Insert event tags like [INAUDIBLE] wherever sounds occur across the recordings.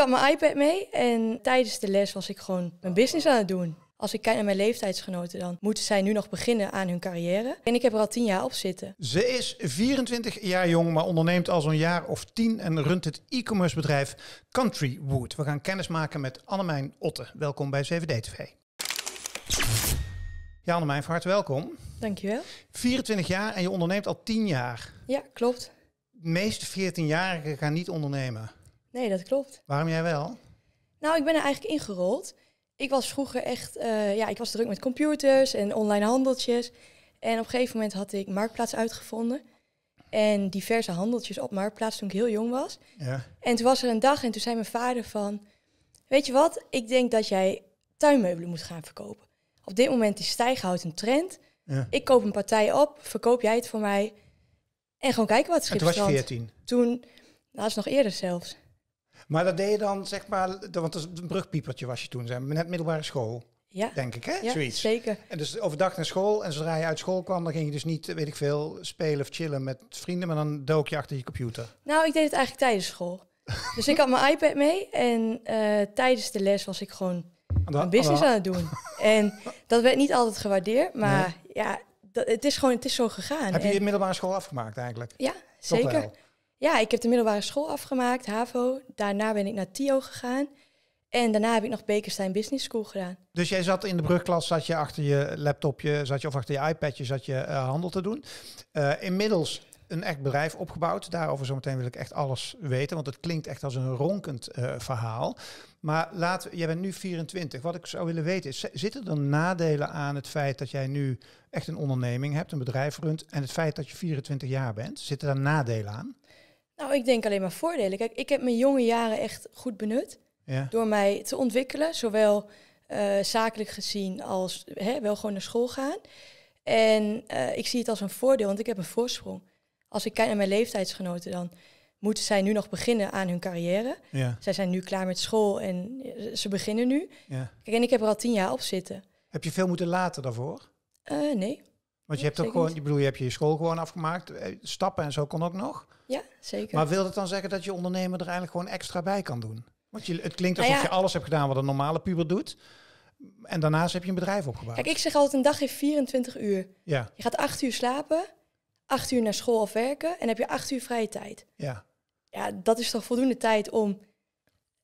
had mijn iPad mee en tijdens de les was ik gewoon mijn business aan het doen. Als ik kijk naar mijn leeftijdsgenoten, dan moeten zij nu nog beginnen aan hun carrière. En ik heb er al tien jaar op zitten. Ze is 24 jaar jong, maar onderneemt al zo'n jaar of tien en runt het e-commerce bedrijf Countrywood. We gaan kennis maken met Annemijn Otte. Welkom bij 7D TV. Ja, Annemijn, van harte welkom. Dankjewel. 24 jaar en je onderneemt al 10 jaar. Ja, klopt. De meeste 14-jarigen gaan niet ondernemen. Nee, dat klopt. Waarom jij wel? Nou, ik ben er eigenlijk ingerold. Ik was vroeger echt, eh, ja, ik was druk met computers en online handeltjes. En op een gegeven moment had ik Marktplaats uitgevonden. En diverse handeltjes op Marktplaats toen ik heel jong was. Ja. En toen was er een dag en toen zei mijn vader van... Weet je wat, ik denk dat jij tuinmeubelen moet gaan verkopen. Op dit moment is stijghout een trend. Ja. Ik koop een partij op, verkoop jij het voor mij. En gewoon kijken wat het schip Toen was je 14? Toen, was nou, nog eerder zelfs. Maar dat deed je dan, zeg maar, want dat een brugpiepertje was je toen, zeg, net middelbare school. Ja. Denk ik, hè? Zoiets. zeker. En dus overdag naar school. En zodra je uit school kwam, dan ging je dus niet, weet ik veel, spelen of chillen met vrienden. Maar dan dook je achter je computer. Nou, ik deed het eigenlijk tijdens school. [LAUGHS] dus ik had mijn iPad mee. En eh, tijdens de les was ik gewoon een business aan het doen. [LAUGHS] en dat werd niet altijd gewaardeerd. Maar ja, dat, het is gewoon, het is zo gegaan. Heb je je middelbare school afgemaakt eigenlijk? Ja, zeker. Ja, ik heb de middelbare school afgemaakt, HAVO. Daarna ben ik naar TIO gegaan. En daarna heb ik nog Bekenstein Business School gedaan. Dus jij zat in de brugklas, zat je achter je laptopje, zat je, of achter je iPadje, zat je eh, handel te doen. Eh, inmiddels een echt bedrijf opgebouwd. Daarover zometeen wil ik echt alles weten, want het klinkt echt als een ronkend eh, verhaal. Maar laat, jij bent nu 24. Wat ik zou willen weten is, zitten er nadelen aan het feit dat jij nu echt een onderneming hebt, een bedrijf runt en het feit dat je 24 jaar bent? Zitten daar nadelen aan? Nou, ik denk alleen maar voordelen. Kijk, ik heb mijn jonge jaren echt goed benut. Ja. Door mij te ontwikkelen, zowel eh, zakelijk gezien als hè, wel gewoon naar school gaan. En eh, ik zie het als een voordeel, want ik heb een voorsprong. Als ik kijk naar mijn leeftijdsgenoten, dan moeten zij nu nog beginnen aan hun carrière. Ja. Zij zijn nu klaar met school en eh, ze beginnen nu. Ja. Kijk, en ik heb er al tien jaar op zitten. Heb je veel moeten laten daarvoor? nee. Want je hebt toch gewoon, ik bedoel, je hebt je school gewoon afgemaakt. Stappen en zo kon ook nog. Ja, zeker. Maar wil dat dan zeggen dat je ondernemer er eigenlijk gewoon extra bij kan doen? Want je, het klinkt nou alsof je alles hebt gedaan wat een normale puber doet. En daarnaast heb je een bedrijf opgebouwd. Kijk, ik zeg altijd een dag heeft 24 uur. Ja. Je gaat 8 uur slapen, 8 uur naar school of werken en heb je 8 uur vrije tijd. Ja. Ja, dat is toch voldoende tijd om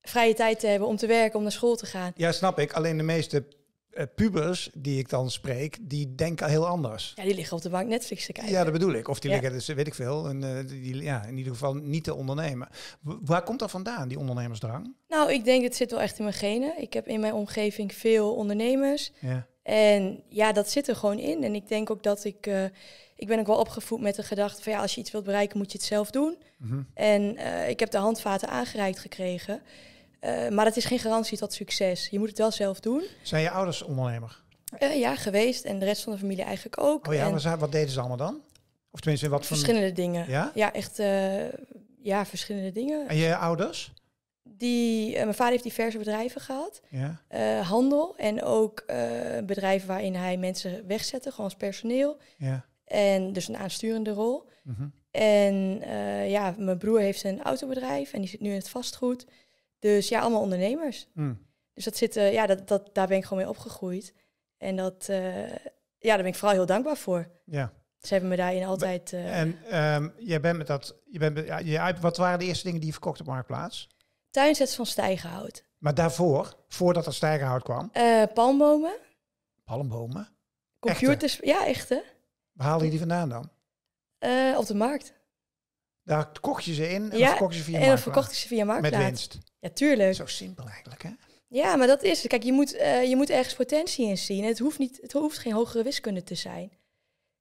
vrije tijd te hebben om te werken, om naar school te gaan. Ja, snap ik. Alleen de meeste uh, pubers die ik dan spreek, die denken heel anders. Ja, die liggen op de bank Netflix te kijken. Ja, dat bedoel ik. Of die liggen, dus, weet ik veel, eh, die, ja, in ieder geval niet te ondernemen. waar komt dat vandaan, die ondernemersdrang? Nou, ik denk het zit wel echt in mijn genen. Ik heb in mijn omgeving veel ondernemers. Ja. En ja, dat zit er gewoon in. En ik denk ook dat ik... Eh, ik ben ook wel opgevoed met de gedachte van ja, als je iets wilt bereiken, moet je het zelf doen. Mm -hmm. En ik heb de handvaten aangereikt gekregen. Eh, maar dat is geen garantie tot succes. Je moet het wel zelf doen. Zijn je ouders ondernemer? Eh, ja, geweest. En de rest van de familie eigenlijk ook. Oh ja, wat deden ze allemaal dan? Of tenminste, wat Verschillende dingen. Ja? echt... Eh, ja, verschillende dingen. En je ouders? Die, mijn vader heeft diverse bedrijven gehad. Ja. handel en ook bedrijven waarin hij mensen wegzette, gewoon als personeel. Ja. En dus een aansturende rol. Mm En ja, mijn broer heeft een autobedrijf en die zit nu in het vastgoed. Dus ja, allemaal ondernemers. Hmm. Dus dat zit, eh, ja, dat, dat, daar ben ik gewoon mee opgegroeid. En dat, eh, ja, daar ben ik vooral heel dankbaar voor. Ja. Ze hebben me daarin altijd. Eh, en ehm, jij bent met dat. Je bent ja, je, wat waren de eerste dingen die je verkocht op Marktplaats? Tuinzets van stijgenhout. Maar daarvoor, voordat er stijgenhout kwam? palmbomen. Palmbomen? Computers, ja, echte. Waar haalde je die vandaan dan? op de markt. Daar kocht je ze in en ja, je ze via en dan verkocht ik ze via marktplaats. Met winst. Ja, tuurlijk. Zo simpel eigenlijk, hè? Ja, maar dat is het. Kijk, je moet, eh, je moet ergens potentie in zien. Het hoeft, niet, het hoeft geen hogere wiskunde te zijn.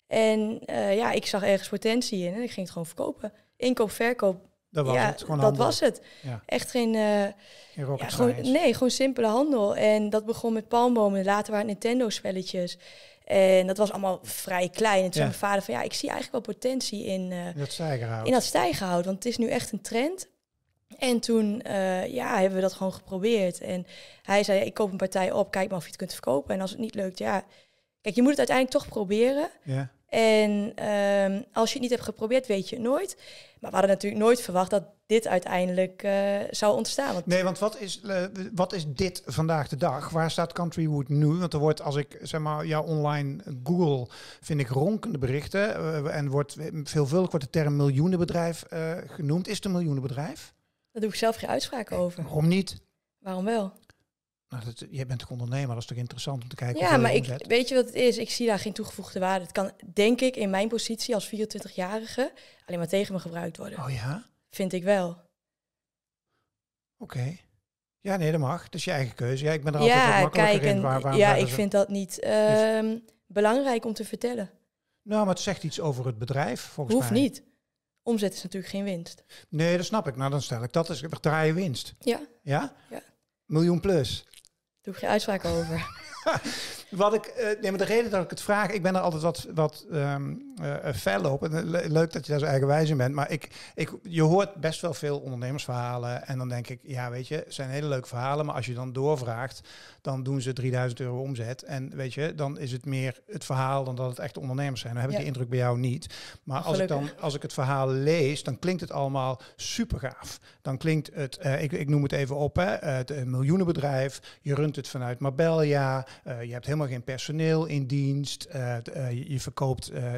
En eh, ja, ik zag ergens potentie in en ik ging het gewoon verkopen. Inkoop, verkoop. Dat was het. Gewoon dat was het. Echt geen... Uh, ja, gewoon, nee, gewoon simpele handel. En dat begon met palmbomen. Later waren Nintendo-spelletjes. En dat was allemaal vrij klein. En toen zei mijn vader van ja, ik zie eigenlijk wel potentie in, eh, in dat stijgen In want het is nu echt een trend. En toen eh, ja, hebben we dat gewoon geprobeerd. En hij zei, ik koop een partij op, kijk maar of je het kunt verkopen. En als het niet lukt, ja... Kijk, je moet het uiteindelijk toch proberen. Ja. En ehm, als je het niet hebt geprobeerd, weet je het nooit. Maar we hadden natuurlijk nooit verwacht dat dit uiteindelijk eh, zou ontstaan. Want nee, want wat is, eh, wat is dit vandaag de dag? Waar staat Countrywood nu? Want er wordt, als ik zeg maar, jou online google, vind ik ronkende berichten. Eh, en wordt veelvuldig wordt de term miljoenenbedrijf genoemd. Is het een miljoenenbedrijf? Daar doe ik zelf geen uitspraak over. Waarom niet? Waarom wel? Nou, je bent toch ondernemer, dat is toch interessant om te kijken. Ja, maar ik, weet je wat het is? Ik zie daar geen toegevoegde waarde. Het kan, denk ik, in mijn positie als 24-jarige alleen maar tegen me gebruikt worden. Oh ja? Vind ik wel. Oké. Ja, nee, dat mag. Dat is je eigen keuze. Ja, ik ben er altijd ja, kijk, en, in. Waar, waar, ja, ik vind dat niet dus- ehm, belangrijk om te vertellen. Nou, maar het zegt iets over het bedrijf, volgens Hoeft mij. Hoeft niet. Omzet is natuurlijk geen winst. Nee, dat snap ik. Nou, dan stel ik dat is, draai je winst. Ja. Ja? ja. Miljoen plus. Doe ik geen uitspraak over. [LAUGHS] Wat ik, eh, nee, maar de reden dat ik het vraag, ik ben er altijd wat, wat um, fel op. En leuk dat je daar zo eigenwijs in bent. Maar ik, ik, je hoort best wel veel ondernemersverhalen. En dan denk ik, ja, weet je, het zijn hele leuke verhalen. Maar als je dan doorvraagt, dan doen ze 3000 euro omzet. En weet je, dan is het meer het verhaal dan dat het echt ondernemers zijn. Dan heb ik die indruk bij jou niet. Maar als ik, dan, als ik het verhaal lees, dan klinkt het allemaal super gaaf. Dan klinkt het, ik, ik noem het even op, hè, het miljoenenbedrijf. Je runt het vanuit Marbella. Uh, je hebt helemaal geen personeel in dienst. Eh, eh, je verkoopt eh,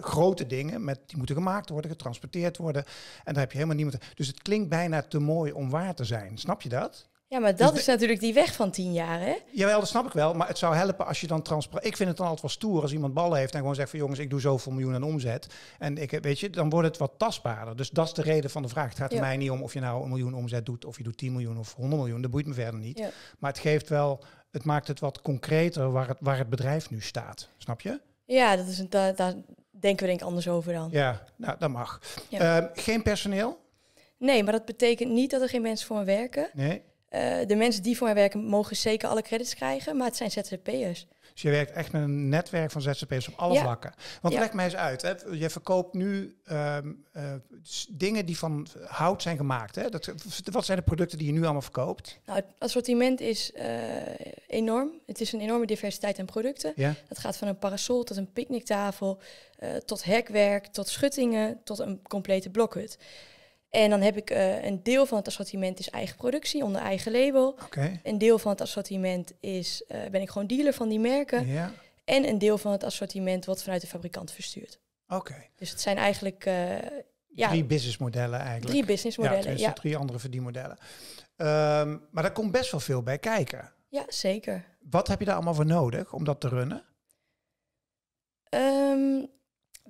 grote dingen, met, die moeten gemaakt worden, getransporteerd worden. En daar heb je helemaal niemand. Dus het klinkt bijna te mooi om waar te zijn. Snap je dat? Ja, maar dat dus is natuurlijk die weg van tien jaar, hè? Jawel, dat snap ik wel. Maar het zou helpen als je dan transparant... Ik vind het dan altijd wel stoer als iemand ballen heeft... en gewoon zegt van jongens, ik doe zoveel miljoen aan omzet. En ik, weet je, dan wordt het wat tastbaarder. Dus dat is de reden van de vraag. Het gaat mij niet om of je nou een miljoen omzet doet... of je doet 10 miljoen of 100 miljoen. Dat boeit me verder niet. Maar het geeft wel het maakt het wat concreter waar het, waar het bedrijf nu staat. Snap je? Ja, dat is een, daar, denken we denk ik anders over dan. Ja, nou, dat mag. Ehm, geen personeel? Nee, maar dat betekent niet dat er geen mensen voor me werken. Nee. Eh, de mensen die voor mij werken mogen zeker alle credits krijgen, maar het zijn ZZP'ers. Dus je werkt echt met een netwerk van ZZP'ers op alle vlakken. Want ja. leg mij eens uit. Je verkoopt nu ehm, eh, dingen die van hout zijn gemaakt. Hè. Dat, wat zijn de producten die je nu allemaal verkoopt? Nou, het assortiment is eh, enorm. Het is een enorme diversiteit aan producten. Dat gaat van een parasol tot een picknicktafel, eh, tot hekwerk, tot schuttingen, tot een complete blokhut. En dan heb ik eh, een deel van het assortiment is eigen productie onder eigen label. Okay. Een deel van het assortiment is, eh, ben ik gewoon dealer van die merken. Ja. En een deel van het assortiment wordt vanuit de fabrikant verstuurd. Oké. Dus het zijn eigenlijk eh, ja, drie businessmodellen eigenlijk. Drie businessmodellen. Ja, dus ja. drie andere verdienmodellen. Um, maar daar komt best wel veel bij kijken. Ja, zeker. Wat heb je daar allemaal voor nodig om dat te runnen? Ehm,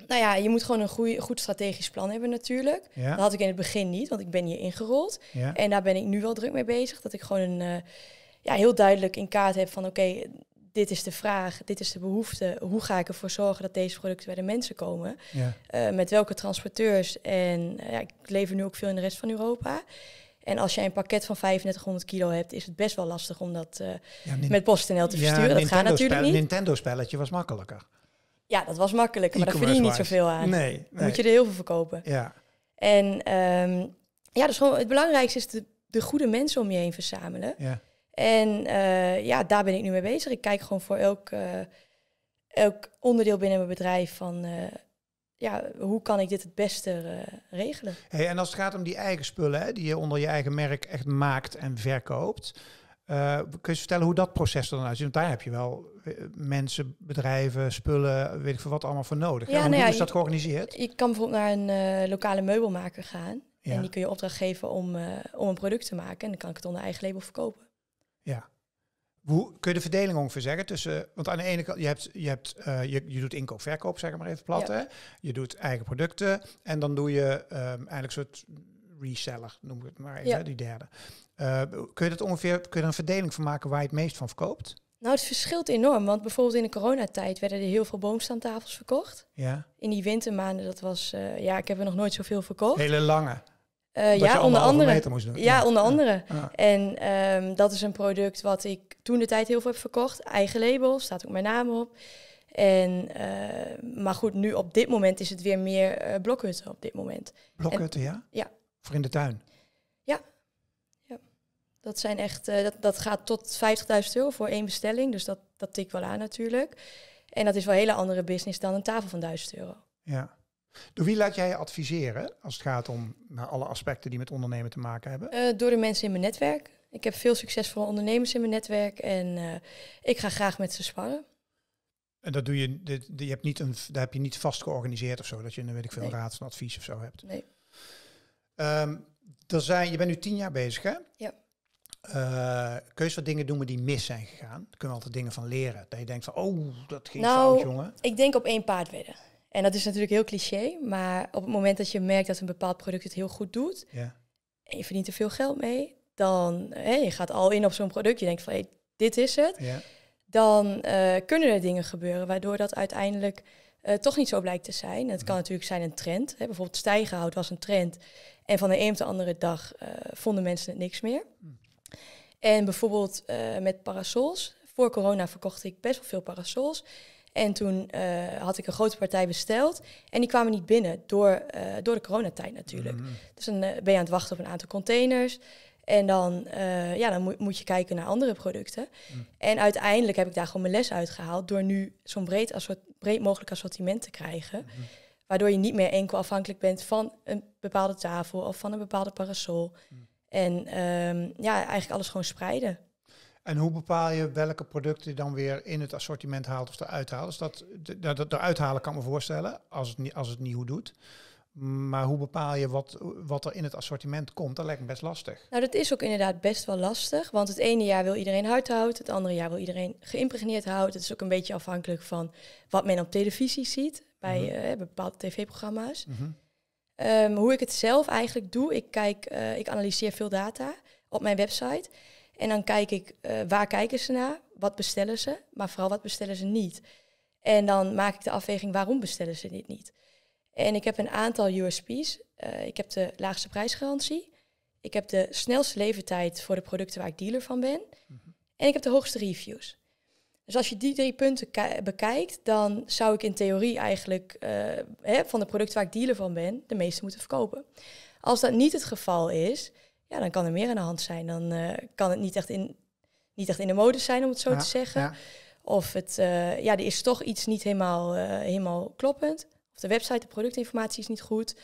nou ja, je moet gewoon een goed strategisch plan hebben natuurlijk. Dat had ik in het begin niet, want ik ben hier ingerold. En daar ben ik nu wel druk mee bezig. Dat ik gewoon een, eh, ja, heel duidelijk in kaart heb van oké, dit is de vraag, dit is de behoefte. Hoe ga ik ervoor zorgen dat deze producten bij de mensen komen? Eh, met welke transporteurs? En eh, ja, ik lever nu ook veel in de rest van Europa. En als jij een pakket van 3500 kilo hebt, is het best wel lastig om dat uh, met PostNL te versturen. dat gaat natuurlijk niet. Een Nintendo-spelletje was makkelijker. Ja, dat was makkelijk maar daar verdien je niet zoveel aan. Nee, moet je er heel veel verkopen. Ja. En ehm, ja, dus gewoon het belangrijkste is de, de, goede mensen om je heen verzamelen. Ja. En eh, ja, daar ben ik nu mee bezig. Ik kijk gewoon voor elk, eh, elk onderdeel binnen mijn bedrijf van... Eh, ja, hoe kan ik dit het beste regelen? Hey, en als het gaat om die eigen spullen hè, die je onder je eigen merk echt maakt en verkoopt... Eh, kun je vertellen hoe dat proces er dan uitziet? Want daar heb je wel eh, mensen, bedrijven, spullen, weet ik veel wat allemaal voor nodig. Ja, nou is dat georganiseerd? Ik kan bijvoorbeeld naar een eh, lokale meubelmaker gaan. En die kun je opdracht geven om, om een product te maken. En dan kan ik het onder eigen label verkopen. Ja. Hoe kun je de verdeling ongeveer zeggen tussen... Want aan de ene kant, je, hebt, je, hebt, je, je doet inkoop-verkoop, zeg maar even plat. Hè? Je doet eigen producten. En dan doe je um, eigenlijk een soort reseller, noem ik het maar even, die derde. Eh, kun je dat ongeveer, kun je er een verdeling van maken waar je het meest van verkoopt? Nou, het verschilt enorm. Want bijvoorbeeld in de coronatijd werden er heel veel boomstaantafels verkocht. Ja. In die wintermaanden, dat was, eh, ja, ik heb er nog nooit zoveel verkocht. Hele lange. Uh, ja, onder andere, ja, onder andere. En ehm, dat is een product wat ik toen de tijd heel veel heb verkocht. Eigen label, staat ook mijn naam op. En, maar goed, nu op dit moment is het weer meer uh, blokhutten op dit moment. Blokhutten, ja? Ja. Voor in de tuin? Dat, zijn echt, eh, dat, dat gaat tot 50.000 euro voor één bestelling. Dus dat, dat tik wel aan natuurlijk. En dat is wel een hele andere business dan een tafel van 1000 euro. Ja. Door wie laat jij je adviseren als het gaat om nou, alle aspecten die met ondernemen te maken hebben? Eh, door de mensen in mijn netwerk. Ik heb veel succesvolle ondernemers in mijn netwerk en eh, ik ga graag met ze sparren. En dat doe je, dit, je hebt niet een, daar heb je niet vast georganiseerd of zo, dat je dan weet ik veel raad en advies of zo hebt. Nee. Um, ehm, zijn, je bent nu tien jaar bezig, hè? Ja uh, je wat dingen doen we die mis zijn gegaan? Daar kunnen we altijd dingen van leren. Dat je denkt van, oh, dat ging zo nou, fout, jongen. ik denk op één paard wedden. En dat is natuurlijk heel cliché, maar op het moment dat je merkt dat een bepaald product het heel goed doet... en je verdient er veel geld mee, dan hey, je gaat al in op zo'n product. Je denkt van, hey, dit is het. Dan eh, kunnen er dingen gebeuren waardoor dat uiteindelijk... Eh, toch niet zo blijkt te zijn. Het kan natuurlijk zijn een trend. Hè. Bijvoorbeeld stijgenhout was een trend. En van de een op de andere dag vonden mensen het niks meer. Mm. En bijvoorbeeld eh, met parasols. Voor corona verkocht ik best wel veel parasols. En toen eh, had ik een grote partij besteld. En die kwamen niet binnen door, uh, door de coronatijd natuurlijk. Mhm. Dus dan ben je aan het wachten op een aantal containers. En dan, ja, dan moet je kijken naar andere producten. Mhm. En uiteindelijk heb ik daar gewoon mijn les uit gehaald. Door nu zo'n breed, breed mogelijk assortiment te krijgen. Mhm. Waardoor je niet meer enkel afhankelijk bent van een bepaalde tafel of van een bepaalde parasol. En ehm, ja, eigenlijk alles gewoon spreiden. En hoe bepaal je welke producten je dan weer in het assortiment haalt of eruit haalt? Dus dat, dat, dat eruit halen kan me voorstellen, als het, niet, als het hoe doet. Maar hoe bepaal je wat, wat er in het assortiment komt? Dat lijkt me best lastig. Nou, dat is ook inderdaad best wel lastig. Want het ene jaar wil iedereen houden. het andere jaar wil iedereen geïmpregneerd houden. Het is ook een beetje afhankelijk van wat men op televisie ziet, bij mhm. eh, bepaalde tv-programma's. Mm Ehm, hoe ik het zelf eigenlijk doe, ik, kijk, eh, ik analyseer veel data op mijn website. En dan kijk ik eh, waar kijken ze naar, wat bestellen ze, maar vooral wat bestellen ze niet. En dan maak ik de afweging waarom bestellen ze dit niet. En ik heb een aantal USP's. Eh, ik heb de laagste prijsgarantie. Ik heb de snelste levertijd voor de producten waar ik dealer van ben. Mhm. En ik heb de hoogste reviews. Dus als je die drie punten bekijkt, dan zou ik in theorie eigenlijk eh, hè, van de producten waar ik dealer van ben, de meeste moeten verkopen. Als dat niet het geval is, ja, dan kan er meer aan de hand zijn. Dan eh, kan het niet echt, in, niet echt in de mode zijn, om het zo te zeggen. Of het, eh, ja, er is toch iets niet helemaal, helemaal kloppend. Of de website, de productinformatie is niet goed.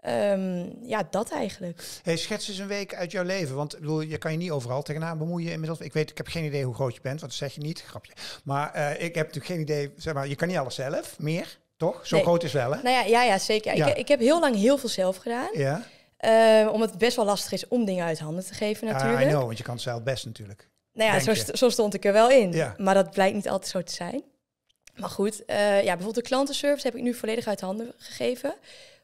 Ehm, ja, dat eigenlijk. Hey, schets eens een week uit jouw leven. Want bedoel, je kan je niet overal tegenaan bemoeien inmiddels. Ik weet, ik heb geen idee hoe groot je bent, want dat zeg je niet, grapje. Maar eh, ik heb natuurlijk geen idee, zeg maar, je kan niet alles zelf, meer, toch? Zo groot is wel, hè? Nou ja, ja, ja zeker. Ik, ik heb heel lang heel veel zelf gedaan. Ja. Uh, omdat het best wel lastig is om dingen uit handen te geven ah, natuurlijk. Ja, know, want je kan het zelf best natuurlijk. Nou ja, zo, zo, stond ik er wel in. Ja. Maar dat blijkt niet altijd zo te zijn. Maar goed, eh, ja, bijvoorbeeld de klantenservice heb ik nu volledig uit handen gegeven.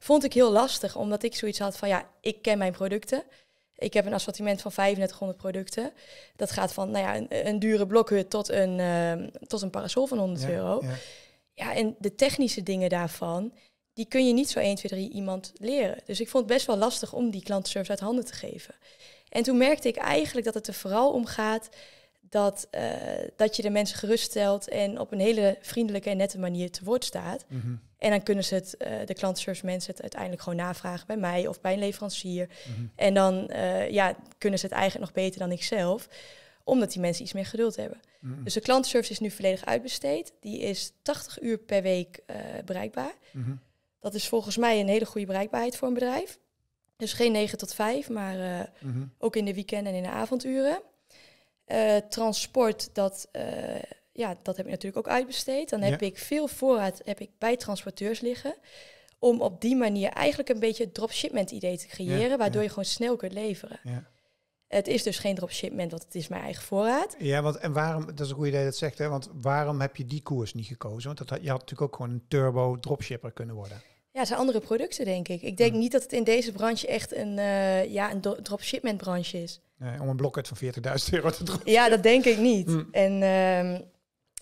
Vond ik heel lastig, omdat ik zoiets had van ja, ik ken mijn producten. Ik heb een assortiment van 3500 producten. Dat gaat van nou ja, een, een dure blokhut tot een, ehm, tot een parasol van 100 ja, euro. Ja. en de technische dingen daarvan, die kun je niet zo 1, 2, 3 iemand leren. Dus ik vond het best wel lastig om die klantenservice uit handen te geven. En toen merkte ik eigenlijk dat het er vooral om gaat dat, eh, dat je de mensen geruststelt en op een hele vriendelijke en nette manier te woord staat. Mhm. En dan kunnen ze het, eh, de klantenservice mensen het uiteindelijk gewoon navragen bij mij of bij een leverancier. Mhm. En dan eh, ja, kunnen ze het eigenlijk nog beter dan ik zelf, omdat die mensen iets meer geduld hebben. Mhm. Dus de klantenservice is nu volledig uitbesteed. Die is 80 uur per week eh, bereikbaar. Mhm. Dat is volgens mij een hele goede bereikbaarheid voor een bedrijf. Dus geen 9 tot 5, maar ook in de weekenden en in de avonduren. transport, dat ja, dat heb ik natuurlijk ook uitbesteed. Dan heb ik veel voorraad heb ik bij transporteurs liggen. Om op die manier eigenlijk een beetje het dropshipment idee te creëren, waardoor je gewoon snel kunt leveren. Het is dus geen dropshipment, want het is mijn eigen voorraad. Ja, want en waarom, dat is een goed idee dat zegt, hè, want waarom heb je die koers niet gekozen? Want dat, had, je had natuurlijk ook gewoon een turbo dropshipper kunnen worden. Ja, zijn andere producten, denk ik. Ik denk niet dat het in deze branche echt een, uh, ja, een dropshipment branche is. Nee, om een uit van 40.000 euro te droppen. Ja, dat denk ik niet. Hmm. En ehm,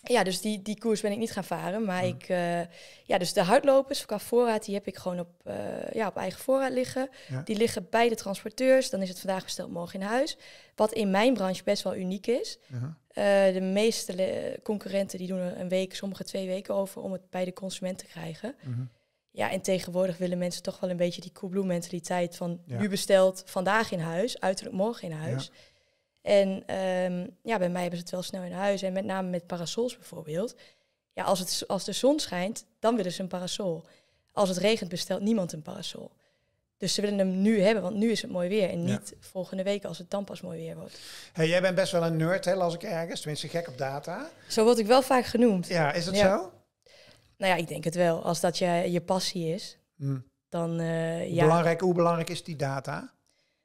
ja, dus die, die koers ben ik niet gaan varen. Maar ik, eh, ja, dus de hardlopers qua voorraad, die heb ik gewoon op, eh, ja, op eigen voorraad liggen. Die liggen bij de transporteurs. Dan is het vandaag besteld, morgen in huis. Wat in mijn branche best wel uniek is. Uh-huh. Eh, de meeste concurrenten die doen er een week, sommige twee weken over om het bij de consument te krijgen. Uh-huh. Ja, en tegenwoordig willen mensen toch wel een beetje die Coolblue mentaliteit van nu besteld, vandaag in huis, uiterlijk morgen in huis. Ja. En ehm, ja, bij mij hebben ze het wel snel in huis. En met name met parasols bijvoorbeeld. Ja, als, het, als de zon schijnt, dan willen ze een parasol. Als het regent, bestelt niemand een parasol. Dus ze willen hem nu hebben, want nu is het mooi weer. En niet volgende week als het dan pas mooi weer wordt. Hey, jij bent best wel een nerd, hè, als ik ergens. Tenminste, gek op data. Zo word ik wel vaak genoemd. Ja, is dat zo? Nou ja, ik denk het wel. Als dat je, je passie is, hmm. dan eh, ja. Belangrijk, hoe belangrijk is die data?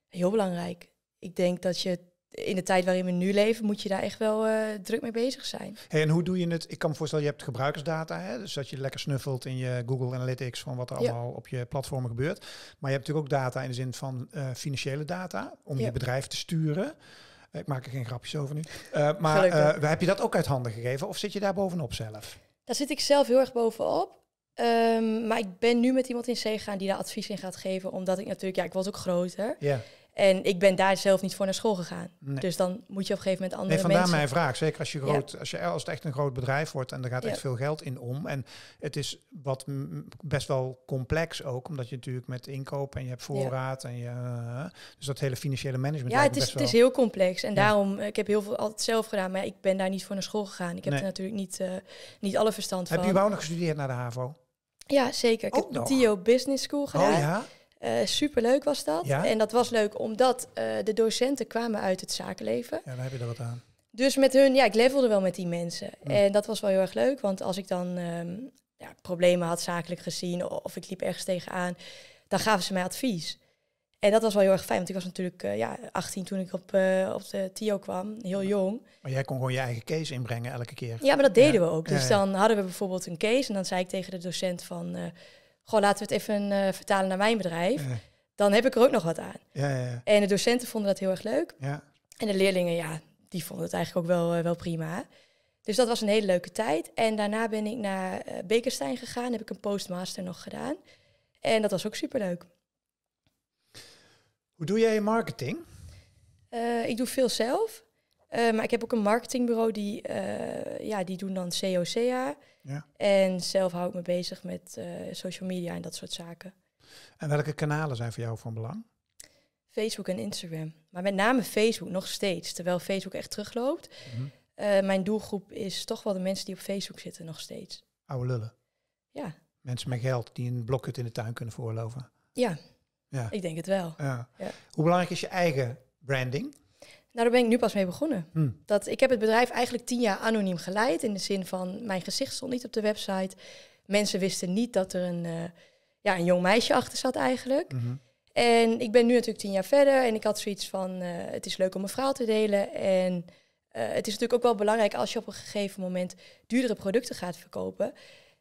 Heel belangrijk. Ik denk dat je in de tijd waarin we nu leven, moet je daar echt wel eh, druk mee bezig zijn. Hey, en hoe doe je het? Ik kan me voorstellen, je hebt gebruikersdata, hè? dus dat je lekker snuffelt in je Google Analytics van wat er allemaal op je platformen gebeurt. Maar je hebt natuurlijk ook data in de zin van eh, financiële data om je bedrijf te sturen. Eh, ik maak er geen grapjes over nu. Uh, maar heb je dat ook uit handen gegeven of zit je daar bovenop zelf? Daar zit ik zelf heel erg bovenop. Ehm, maar ik ben nu met iemand in zee gaan die daar advies in gaat geven, omdat ik natuurlijk, ja, ik was ook groter. Ja. En ik ben daar zelf niet voor naar school gegaan. Dus dan moet je op een gegeven moment andere nee, vandaar mijn vraag. Zeker als je groot, als je als het echt een groot bedrijf wordt en er gaat echt veel geld in om. En het is wat best wel complex ook, omdat je natuurlijk met inkoop en je hebt voorraad en je eh, dus dat hele financiële management. Ja, het is, is heel complex en daarom. Eh, ik heb heel veel altijd zelf gedaan, maar ik ben daar niet voor naar school gegaan. Ik heb er natuurlijk niet, eh, niet alle verstand heb van. Heb je überhaupt nog gestudeerd naar de HAVO? Ja, zeker. Ik oh, heb nog? TIO Business School oh, gedaan. Oh, ja? Uh, superleuk was dat. En dat was leuk omdat eh, de docenten kwamen uit het zakenleven. Ja, daar heb je er wat aan. Dus met hun, ja, ik levelde wel met die mensen. En dat was wel heel erg leuk, want als ik dan ehm, ja, problemen had zakelijk gezien of ik liep ergens tegenaan, dan gaven ze mij advies. En dat was wel heel erg fijn, want ik was natuurlijk eh, ja, 18 toen ik op, op de TIO kwam, heel jong. Maar jij kon gewoon je eigen case inbrengen elke keer. Ja, maar dat deden we ook. Dus dan hadden we bijvoorbeeld een case en dan zei ik tegen de docent van goh, laten we het even eh, vertalen naar mijn bedrijf. Dan heb ik er ook nog wat aan. Ja, en de docenten vonden dat heel erg leuk. En de leerlingen, ja, die vonden het eigenlijk ook wel, eh, wel prima. Dus dat was een hele leuke tijd. En daarna ben ik naar eh, Bekenstein gegaan. Heb ik een postmaster nog gedaan. En dat was ook superleuk. Hoe doe jij marketing? ik doe veel zelf. Eh, maar ik heb ook een marketingbureau die, eh, ja, die doen dan COCA. Ja. En zelf hou ik me bezig met eh, social media en dat soort zaken. En welke kanalen zijn voor jou van belang? Facebook en Instagram. Maar met name Facebook nog steeds, terwijl Facebook echt terugloopt. Mhm. mijn doelgroep is toch wel de mensen die op Facebook zitten nog steeds. Oude lullen. Ja. Mensen met geld die een blokhut in de tuin kunnen voorloven. Ja, ja. ik denk het wel. Ja. Hoe belangrijk is je eigen branding? Nou, daar ben ik nu pas mee begonnen. Hmm. Dat, ik heb het bedrijf eigenlijk tien jaar anoniem geleid. In de zin van, mijn gezicht stond niet op de website. Mensen wisten niet dat er een, eh, ja, een jong meisje achter zat eigenlijk. Mhm. En ik ben nu natuurlijk tien jaar verder. En ik had zoiets van, eh, het is leuk om een verhaal te delen. En eh, het is natuurlijk ook wel belangrijk als je op een gegeven moment duurdere producten gaat verkopen.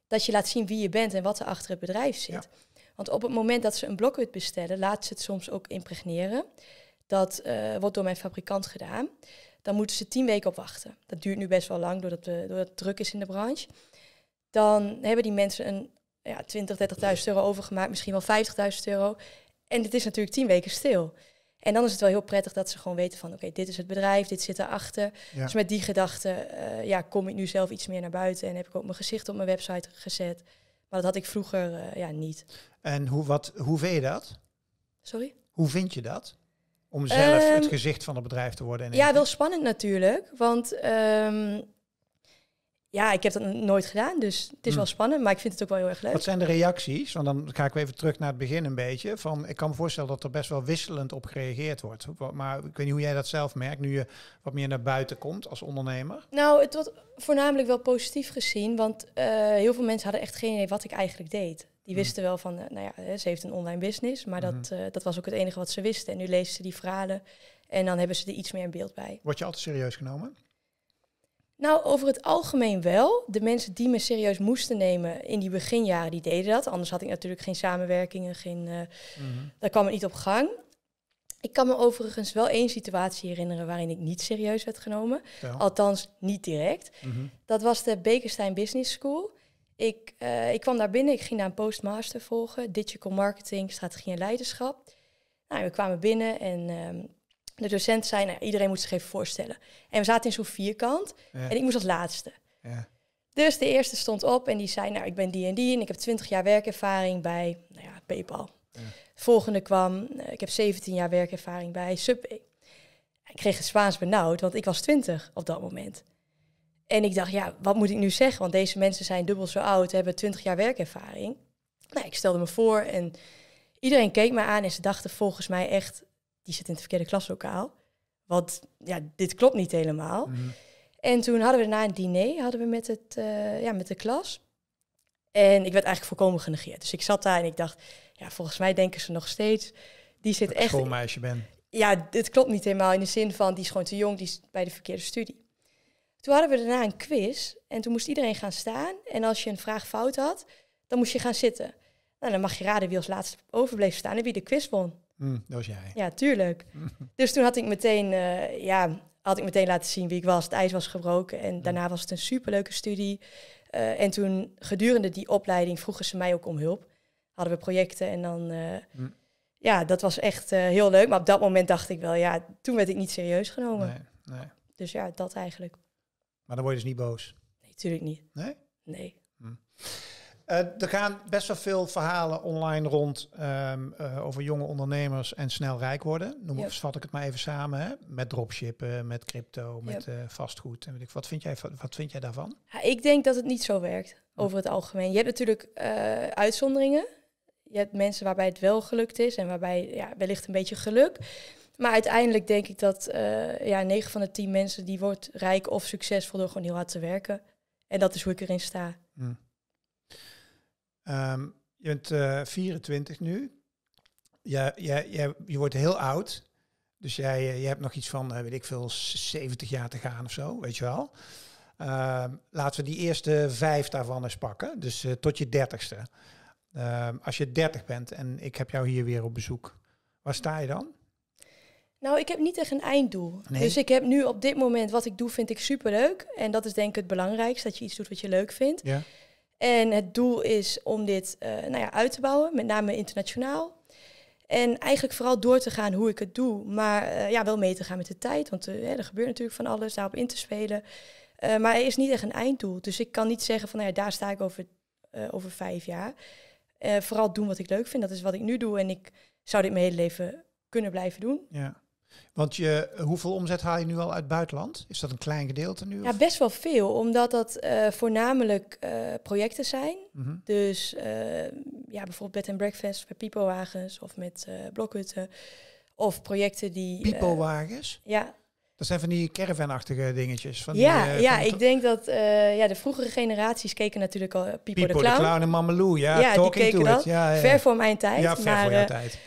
Dat je laat zien wie je bent en wat er achter het bedrijf zit. Want op het moment dat ze een blokhut bestellen, laten ze het soms ook impregneren. Dat eh, wordt door mijn fabrikant gedaan. Dan moeten ze tien weken op wachten. Dat duurt nu best wel lang doordat, we, doordat het druk is in de branche. Dan hebben die mensen een ja, 20, 30.000 euro overgemaakt, misschien wel 50.000 euro. En het is natuurlijk tien weken stil. En dan is het wel heel prettig dat ze gewoon weten van... oké, dit is het bedrijf, dit zit erachter. Dus met die gedachte eh, ja, kom ik nu zelf iets meer naar buiten... en heb ik ook mijn gezicht op mijn website gezet. Maar dat had ik vroeger eh, ja, niet. En hoe, wat, hoe vind je dat? Sorry? Hoe vind je dat? Om zelf het ehm, gezicht van het bedrijf te worden. Ja, wel spannend natuurlijk. Want ehm, ja, ik heb dat nooit gedaan, dus het is hmm. wel spannend, maar ik vind het ook wel heel erg leuk. Wat zijn de reacties? Want dan ga ik weer even terug naar het begin een beetje. Van, ik kan me voorstellen dat er best wel wisselend op gereageerd wordt. Maar ik weet niet hoe jij dat zelf merkt, nu je wat meer naar buiten komt als ondernemer. Nou, het wordt voornamelijk wel positief gezien, want eh, heel veel mensen hadden echt geen idee wat ik eigenlijk deed. Die mm. wisten wel van, eh, nou ja, ze heeft een online business, maar dat, mm-hmm. eh, dat was ook het enige wat ze wisten. En nu lezen ze die verhalen en dan hebben ze er iets meer in beeld bij. Word je altijd serieus genomen? Nou, over het algemeen wel. De mensen die me serieus moesten nemen in die beginjaren, die deden dat. Anders had ik natuurlijk geen samenwerkingen, geen, eh, mm-hmm. daar kwam het niet op gang. Ik kan me overigens wel één situatie herinneren waarin ik niet serieus werd genomen. Althans, niet direct. Mm-hmm. Dat was de Bekenstein Business School. Ik, eh, ik kwam daar binnen, ik ging naar een postmaster volgen, digital marketing, strategie en leiderschap. Nou, we kwamen binnen en ehm, de docent zei, nou, iedereen moet zich even voorstellen. En we zaten in zo'n vierkant en ik moest als laatste. Ja. Dus de eerste stond op en die zei, nou, ik ben die en die en ik heb 20 jaar werkervaring bij nou ja, PayPal. Ja. Volgende kwam, eh, ik heb 17 jaar werkervaring bij Subway. Ik kreeg het Spaans benauwd, want ik was 20 op dat moment. En ik dacht, ja, wat moet ik nu zeggen? Want deze mensen zijn dubbel zo oud, hebben 20 jaar werkervaring. Nou, ik stelde me voor en iedereen keek me aan en ze dachten volgens mij echt, die zit in het verkeerde klaslokaal. Want ja, dit klopt niet helemaal. Mhm. En toen hadden we na een diner hadden we met, het, eh, ja, met de klas. En ik werd eigenlijk volkomen genegeerd. Dus ik zat daar en ik dacht, ja, volgens mij denken ze nog steeds, die zit dat echt... schoolmeisje ben. Ja, dit klopt niet helemaal in de zin van, die is gewoon te jong, die is bij de verkeerde studie. Toen hadden we daarna een quiz en toen moest iedereen gaan staan. En als je een vraag fout had, dan moest je gaan zitten. Nou, dan mag je raden wie als laatste overbleef staan en wie de quiz won. Hmm, dat was jij. Ja, tuurlijk. [LAUGHS] dus toen had ik, meteen, eh, ja, had ik meteen laten zien wie ik was. Het ijs was gebroken en hmm. daarna was het een superleuke studie. Eh, en toen gedurende die opleiding vroegen ze mij ook om hulp. Hadden we projecten en dan... Eh, hmm. Ja, dat was echt heel leuk. Maar op dat moment dacht ik wel, ja, toen werd ik niet serieus genomen. nee. Dus ja, dat eigenlijk. Maar dan word je dus niet boos? Nee, natuurlijk niet. Nee? Nee. Hm. Eh, er gaan best wel veel verhalen online rond ehm, eh, over jonge ondernemers en snel rijk worden. Noem yep. vat ik het maar even samen. Hè? Met dropshippen, met crypto, met eh, vastgoed. En weet ik. Wat, vind jij, wat vind jij daarvan? Ja, ik denk dat het niet zo werkt over het algemeen. Je hebt natuurlijk uitzonderingen. Je hebt mensen waarbij het wel gelukt is en waarbij ja, wellicht een beetje geluk. Maar uiteindelijk denk ik dat eh, ja, 9 van de 10 mensen die wordt rijk of succesvol door gewoon heel hard te werken. En dat is hoe ik erin sta. Hm. Ehm, je bent uh, eh, 24 nu. Ja, ja, ja, je wordt heel oud. Dus jij eh, je hebt nog iets van, weet ik veel, 70 jaar te gaan of zo, weet je wel. Ehm, laten we die eerste vijf daarvan eens pakken. Dus tot je dertigste. Uh, als je dertig bent en ik heb jou hier weer op bezoek, waar sta je dan? Nou, ik heb niet echt een einddoel. Dus ik heb nu op dit moment wat ik doe, vind ik superleuk. En dat is denk ik het belangrijkste, dat je iets doet wat je leuk vindt. Ja. En het doel is om dit eh, nou ja, uit te bouwen, met name internationaal. En eigenlijk vooral door te gaan hoe ik het doe, maar eh, ja, wel mee te gaan met de tijd. Want eh, er gebeurt natuurlijk van alles, daarop in te spelen. maar er is niet echt een einddoel. Dus ik kan niet zeggen van nou ja, daar sta ik over, over vijf jaar. vooral doen wat ik leuk vind, dat is wat ik nu doe. En ik zou dit mijn hele leven kunnen blijven doen. Ja. Want je, hoeveel omzet haal je nu al uit buitenland? Is dat een klein gedeelte nu? Ja, best wel veel, omdat dat eh, voornamelijk eh, projecten zijn. Mhm. Dus eh, ja, bijvoorbeeld bed and breakfast met pipowagens of met blokhutten. Of projecten die... Pipowagens? ja. Dat zijn van die caravanachtige dingetjes. Van ja, ja ik denk dat ja, de vroegere generaties keken natuurlijk al Pipo, de Clown. de Clown en Mameloe, ja, ja die keken dat. Ja, ja. Ver voor mijn tijd. Ja, ver voor jouw tijd.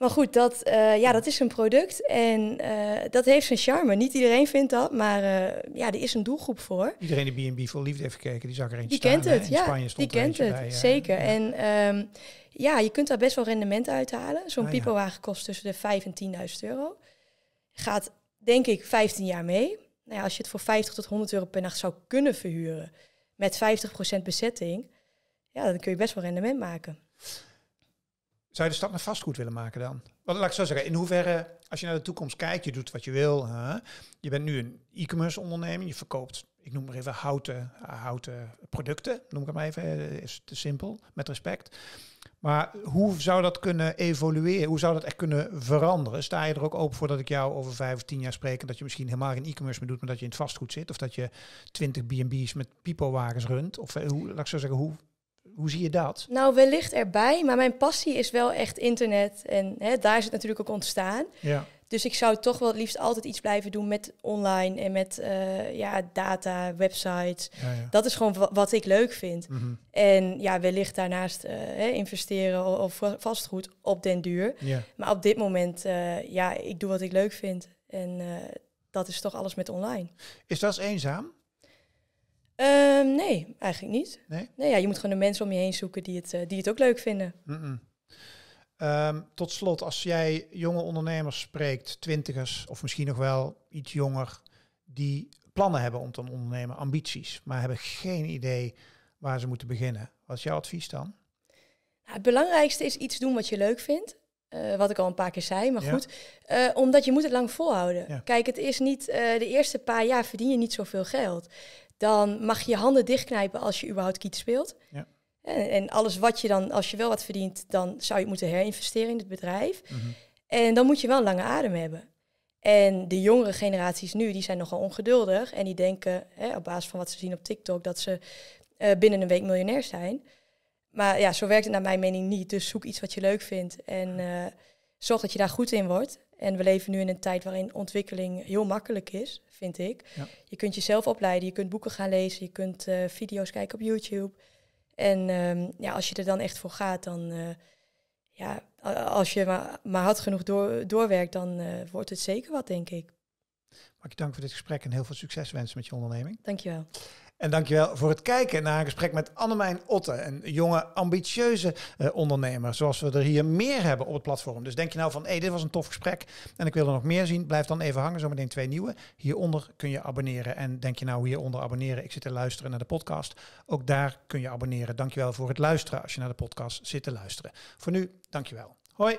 Maar goed, dat, eh, ja, dat is een product en eh, dat heeft zijn charme. Niet iedereen vindt dat, maar eh, ja, er is een doelgroep voor. Iedereen die BNB voor liefde heeft gekeken, die zag er eentje die kent het, In ja. Spanje stond die kent het, zeker. En ehm, ja, je kunt daar best wel rendement uithalen. Zo'n ah, kost tussen de 5.000 en 10.000 euro. Gaat, denk ik, 15 jaar mee. Nou ja, als je het voor 50 tot 100 euro per nacht zou kunnen verhuren met 50% bezetting, ja, dan kun je best wel rendement maken. Zou je de stad naar vastgoed willen maken dan? Wat laat ik zo zeggen, in hoeverre, als je naar de toekomst kijkt, je doet wat je wil. Je bent nu een e-commerce onderneming, je verkoopt, ik noem maar even houten, eh, houten producten, noem ik hem even, eh, is te simpel, met respect. Maar hoe zou dat kunnen evolueren? Hoe zou dat echt kunnen veranderen? Sta je er ook open voor dat ik jou over vijf of tien jaar spreek en dat je misschien helemaal geen e-commerce meer doet, maar dat je in het vastgoed zit? Of dat je twintig B&B's met wagens runt? Of eh, hoe, laat ik zo zeggen, hoe, hoe zie je dat? Nou, wellicht erbij, maar mijn passie is wel echt internet. En hè, daar is het natuurlijk ook ontstaan. Ja. Dus ik zou toch wel liefst altijd iets blijven doen met online en met eh, ja, data, websites. Ja, ja. Dat is gewoon wat ik leuk vind. Mhm. En ja, wellicht daarnaast eh, investeren of vastgoed op den duur. Ja. Maar op dit moment, eh, ja, ik doe wat ik leuk vind. En dat is toch alles met online. Is dat eenzaam? Ehm, nee, eigenlijk niet. Nee? nee? ja, je moet gewoon de mensen om je heen zoeken die het, eh, die het ook leuk vinden. Ehm, tot slot, als jij jonge ondernemers spreekt, twintigers of misschien nog wel iets jonger, die plannen hebben om te ondernemen, ambities, maar hebben geen idee waar ze moeten beginnen. Wat is jouw advies dan? Nou, het belangrijkste is iets doen wat je leuk vindt. Eh, wat ik al een paar keer zei, maar goed. Eh, omdat je moet het lang volhouden. Kijk, het is niet de eerste paar jaar verdien je niet zoveel geld dan mag je je handen dichtknijpen als je überhaupt kiet speelt. Ja. En, eh, en, alles wat je dan, als je wel wat verdient, dan zou je moeten herinvesteren in het bedrijf. Mhm. En dan moet je wel een lange adem hebben. En de jongere generaties nu, die zijn nogal ongeduldig. En die denken, hè, op basis van wat ze zien op TikTok, dat ze eh, binnen een week miljonair zijn. Maar ja, zo werkt het naar mijn mening niet. Dus zoek iets wat je leuk vindt. En eh, zorg dat je daar goed in wordt. En we leven nu in een tijd waarin ontwikkeling heel makkelijk is, vind ik. Je kunt jezelf opleiden, je kunt boeken gaan lezen, je kunt eh, video's kijken op YouTube. En ehm, ja, als je er dan echt voor gaat, dan eh, ja, als je maar, maar hard genoeg door, doorwerkt, dan eh, wordt het zeker wat, denk ik. Mag ik dank voor dit gesprek en heel veel succes wensen met je onderneming. Dankjewel. En dankjewel voor het kijken naar een gesprek met Annemijn Otte. Een jonge, ambitieuze eh, ondernemer. Zoals we er hier meer hebben op het platform. Dus denk je nou van, hé, dit was een tof gesprek. En ik wil er nog meer zien. Blijf dan even hangen. Zometeen twee nieuwe. Hieronder kun je abonneren. En denk je nou hieronder abonneren. Ik zit te luisteren naar de podcast. Ook daar kun je abonneren. Dankjewel voor het luisteren als je naar de podcast zit te luisteren. Voor nu, dankjewel. Hoi.